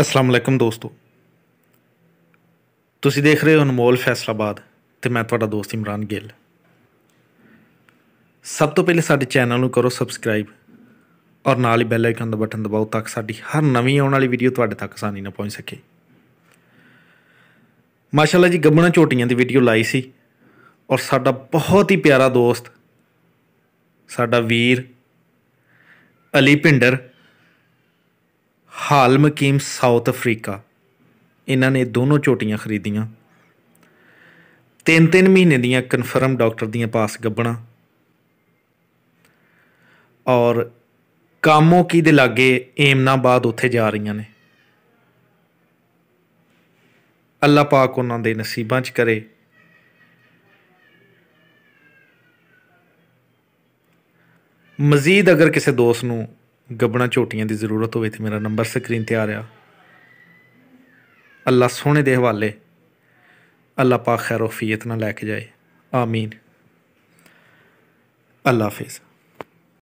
ਅਸਲਾਮ ਅਲੈਕਮ ਦੋਸਤੋ ਤੁਸੀਂ ਦੇਖ ਰਹੇ ਹੋ ਅਨਮੋਲ ਫੈਸਲਾਬਾਦ ਤੇ ਮੈਂ ਤੁਹਾਡਾ ਦੋਸਤ ਇਮਰਾਨ ਗਿੱਲ ਸਭ ਤੋਂ ਪਹਿਲੇ ਸਾਡੇ ਚੈਨਲ ਨੂੰ ਕਰੋ ਸਬਸਕ੍ਰਾਈਬ ਔਰ ਨਾਲ ਹੀ ਬੈਲ ਆਈਕਨ ਦਾ ਬਟਨ ਦਬਾਓ ਤਾਂ ਕਿ ਸਾਡੀ ਹਰ ਨਵੀਂ ਆਉਣ ਵਾਲੀ ਵੀਡੀਓ ਤੁਹਾਡੇ ਤੱਕ ਆਸਾਨੀ ਨਾਲ ਪਹੁੰਚ ਸਕੇ ਮਾਸ਼ਾਅੱਲਾ ਜੀ ਗੱਬਣਾ ਚੋਟੀਆਂ ਦੀ ਵੀਡੀਓ ਲਾਈ ਸੀ ਔਰ ਸਾਡਾ ਬਹੁਤ ਹੀ ਪਿਆਰਾ ਦੋਸਤ ਸਾਡਾ ਵੀਰ ਅਲੀ ਪਿੰਡਰ ਹਾਲ ਮਕੀਮ ਸਾਊਥ ਅਫਰੀਕਾ ਇਹਨਾਂ ਨੇ ਦੋਨੋਂ ਝੋਟੀਆਂ ਖਰੀਦੀਆਂ ਤਿੰਨ ਤਿੰਨ ਮਹੀਨੇ ਦੀਆਂ ਕਨਫਰਮ ਡਾਕਟਰ ਦੀਆਂ ਪਾਸ ਗੱਬਣਾ ਔਰ ਕਾਮੋ ਕੀ ਦੇ ਲਾਗੇ ਏਮਨਾਬਾਦ ਉੱਥੇ ਜਾ ਰਹੀਆਂ ਨੇ ਅੱਲਾ ਪਾਕ ਉਹਨਾਂ ਦੇ ਨਸੀਬਾਂ 'ਚ ਕਰੇ ਮਜ਼ੀਦ ਅਗਰ ਕਿਸੇ ਦੋਸਤ ਨੂੰ ਗੱਬਣਾ ਝੋਟੀਆਂ ਦੀ ਜ਼ਰੂਰਤ ਹੋਵੇ ਤੇ ਮੇਰਾ ਨੰਬਰ ਸਕਰੀਨ ਤੇ ਆ ਰਿਹਾ ਅੱਲਾ ਸੋਹਣੇ ਦੇ ਹਵਾਲੇ ਅੱਲਾ ਪਾਕ ਖੈਰੋਫੀਅਤ ਨਾਲ ਲੈ ਕੇ ਜਾਏ ਆਮੀਨ ਅੱਲਾ ਹਾਫਿਜ਼